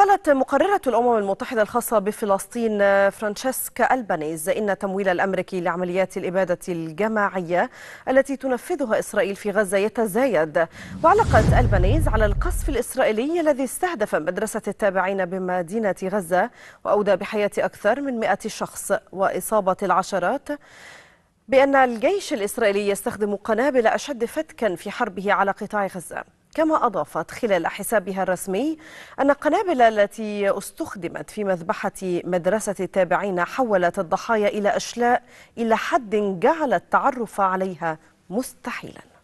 قالت مقررة الأمم المتحدة الخاصة بفلسطين فرانشيسكا ألبانيز إن التمويل الأمريكي لعمليات الإبادة الجماعية التي تنفذها إسرائيل في غزة يتزايد وعلقت ألبانيز على القصف الإسرائيلي الذي استهدف مدرسة التابعين بمدينة غزة وأودى بحياة أكثر من 100 شخص وإصابة العشرات بأن الجيش الإسرائيلي يستخدم قنابل أشد فتكا في حربه على قطاع غزة كما أضافت خلال حسابها الرسمي أن القنابل التي استخدمت في مذبحة مدرسة التابعين حولت الضحايا إلى أشلاء إلى حد جعل التعرف عليها مستحيلاً